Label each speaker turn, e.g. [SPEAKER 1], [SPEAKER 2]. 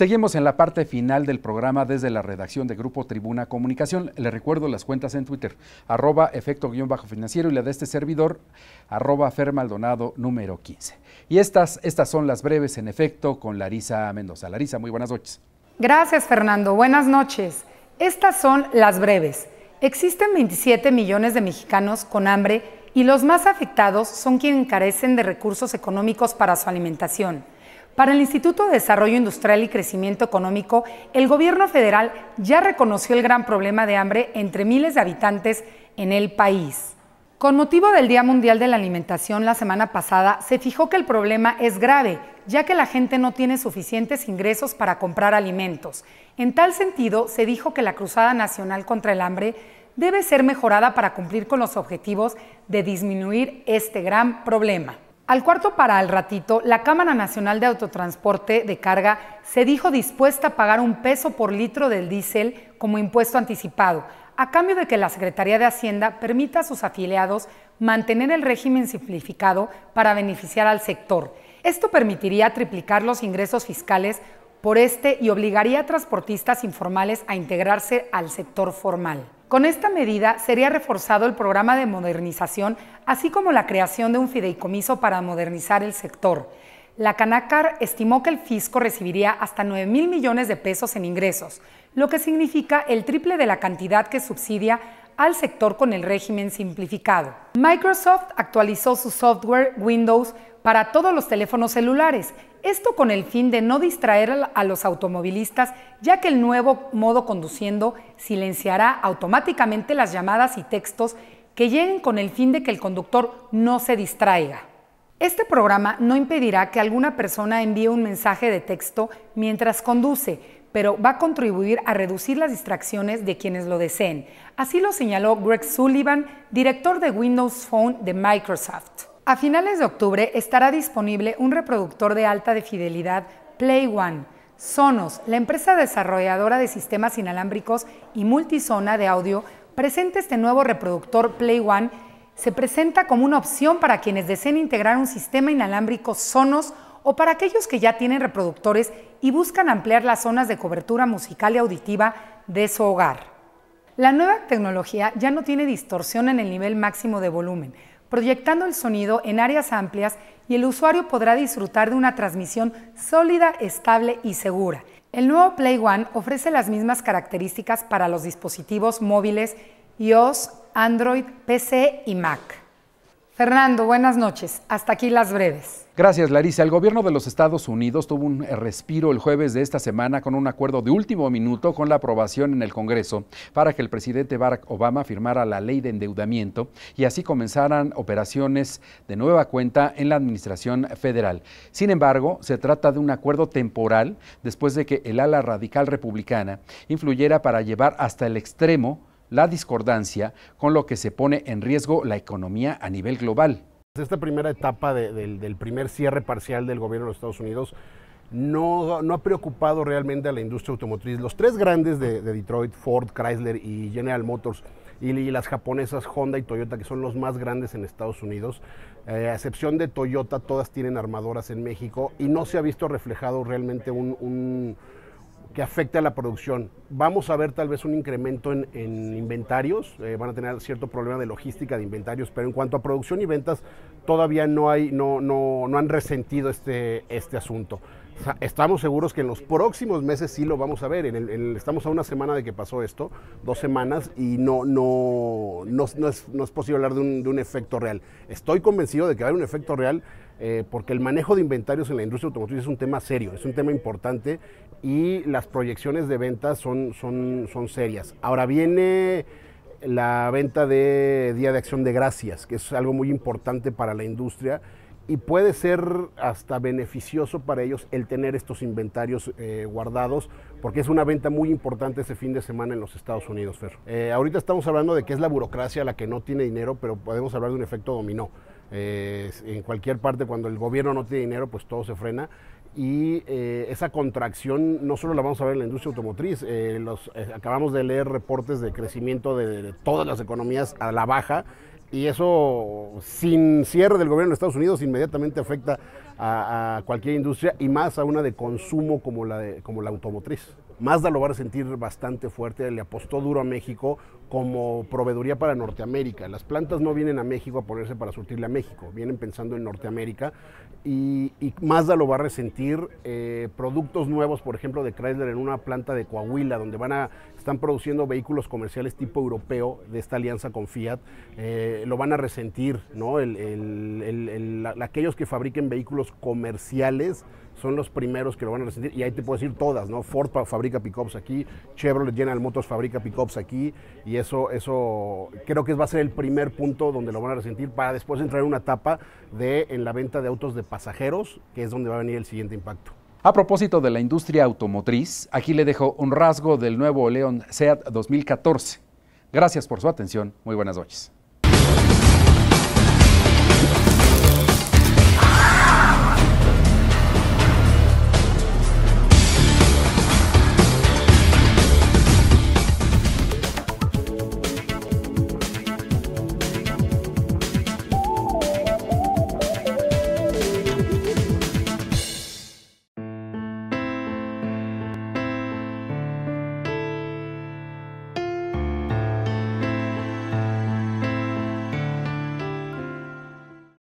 [SPEAKER 1] Seguimos en la parte final del programa desde la redacción de Grupo Tribuna Comunicación. Le recuerdo las cuentas en Twitter, arroba efecto-financiero guión bajo y la de este servidor, arroba fermaldonado número 15. Y estas, estas son las breves en efecto con Larisa Mendoza. Larisa, muy buenas noches.
[SPEAKER 2] Gracias, Fernando. Buenas noches. Estas son las breves. Existen 27 millones de mexicanos con hambre y los más afectados son quienes carecen de recursos económicos para su alimentación. Para el Instituto de Desarrollo Industrial y Crecimiento Económico, el gobierno federal ya reconoció el gran problema de hambre entre miles de habitantes en el país. Con motivo del Día Mundial de la Alimentación la semana pasada, se fijó que el problema es grave, ya que la gente no tiene suficientes ingresos para comprar alimentos. En tal sentido, se dijo que la Cruzada Nacional contra el Hambre debe ser mejorada para cumplir con los objetivos de disminuir este gran problema. Al cuarto para el ratito, la Cámara Nacional de Autotransporte de Carga se dijo dispuesta a pagar un peso por litro del diésel como impuesto anticipado, a cambio de que la Secretaría de Hacienda permita a sus afiliados mantener el régimen simplificado para beneficiar al sector. Esto permitiría triplicar los ingresos fiscales por este y obligaría a transportistas informales a integrarse al sector formal. Con esta medida sería reforzado el programa de modernización, así como la creación de un fideicomiso para modernizar el sector. La Canacar estimó que el fisco recibiría hasta 9 mil millones de pesos en ingresos, lo que significa el triple de la cantidad que subsidia al sector con el régimen simplificado. Microsoft actualizó su software Windows para todos los teléfonos celulares, esto con el fin de no distraer a los automovilistas, ya que el nuevo modo conduciendo silenciará automáticamente las llamadas y textos que lleguen con el fin de que el conductor no se distraiga. Este programa no impedirá que alguna persona envíe un mensaje de texto mientras conduce, pero va a contribuir a reducir las distracciones de quienes lo deseen. Así lo señaló Greg Sullivan, director de Windows Phone de Microsoft. A finales de octubre estará disponible un reproductor de alta de fidelidad Play One. Sonos, la empresa desarrolladora de sistemas inalámbricos y multisona de audio, presenta este nuevo reproductor Play One. Se presenta como una opción para quienes deseen integrar un sistema inalámbrico Sonos o para aquellos que ya tienen reproductores y buscan ampliar las zonas de cobertura musical y auditiva de su hogar. La nueva tecnología ya no tiene distorsión en el nivel máximo de volumen, proyectando el sonido en áreas amplias y el usuario podrá disfrutar de una transmisión sólida, estable y segura. El nuevo Play One ofrece las mismas características para los dispositivos móviles iOS, Android, PC y Mac. Fernando, buenas noches. Hasta aquí las breves.
[SPEAKER 1] Gracias, Larissa. El gobierno de los Estados Unidos tuvo un respiro el jueves de esta semana con un acuerdo de último minuto con la aprobación en el Congreso para que el presidente Barack Obama firmara la ley de endeudamiento y así comenzaran operaciones de nueva cuenta en la administración federal. Sin embargo, se trata de un acuerdo temporal después de que el ala radical republicana influyera para llevar hasta el extremo la discordancia, con lo que se pone en riesgo la economía a nivel global.
[SPEAKER 3] Esta primera etapa del primer cierre parcial del gobierno de los Estados Unidos no, ha preocupado realmente a la industria automotriz. Los tres grandes de, Detroit, Ford, Chrysler y General Motors, y, las japonesas Honda y Toyota, que son los más grandes en Estados Unidos, eh, a excepción de Toyota, todas tienen armadoras en México y no se ha visto reflejado realmente un que afecte a la producción. Vamos a ver tal vez un incremento en, inventarios, eh, van a tener cierto problema de logística de inventarios, pero en cuanto a producción y ventas, todavía no, hay, no, no, no han resentido este, este asunto. estamos seguros que en los próximos meses sí lo vamos a ver. En el, estamos a una semana de que pasó esto, dos semanas, y no, no, no, es, posible hablar de un, efecto real. Estoy convencido de que va a haber un efecto real eh, porque el manejo de inventarios en la industria automotriz es un tema serio, es un tema importante y las proyecciones de ventas son, son, son serias. Ahora viene la venta de Día de Acción de Gracias, que es algo muy importante para la industria y puede ser hasta beneficioso para ellos el tener estos inventarios eh, guardados, porque es una venta muy importante ese fin de semana en los Estados Unidos, Fer. Eh, ahorita estamos hablando de que es la burocracia la que no tiene dinero, pero podemos hablar de un efecto dominó. Eh, en cualquier parte, cuando el gobierno no tiene dinero, pues todo se frena y eh, esa contracción no solo la vamos a ver en la industria automotriz, eh, los, eh, acabamos de leer reportes de crecimiento de, todas las economías a la baja y eso sin cierre del gobierno de Estados Unidos inmediatamente afecta a, cualquier industria y más a una de consumo como la, como la automotriz. Mazda lo va a resentir bastante fuerte, le apostó duro a México como proveeduría para Norteamérica. Las plantas no vienen a México a ponerse para surtirle a México, vienen pensando en Norteamérica y, Mazda lo va a resentir. Eh, productos nuevos, por ejemplo, de Chrysler en una planta de Coahuila, donde van a, están produciendo vehículos comerciales tipo europeo de esta alianza con Fiat, eh, lo van a resentir, ¿no? aquellos que fabriquen vehículos comerciales son los primeros que lo van a resentir. Y ahí te puedo decir todas, ¿no? Ford fabrica pickups aquí, Chevrolet General Motors fabrica pickups aquí, y eso, eso creo que va a ser el primer punto donde lo van a resentir para después entrar en una etapa de en la venta de autos de pasajeros, que es donde va a venir el siguiente impacto.
[SPEAKER 1] A propósito de la industria automotriz, aquí le dejo un rasgo del nuevo León SEAT 2014. Gracias por su atención. Muy buenas noches.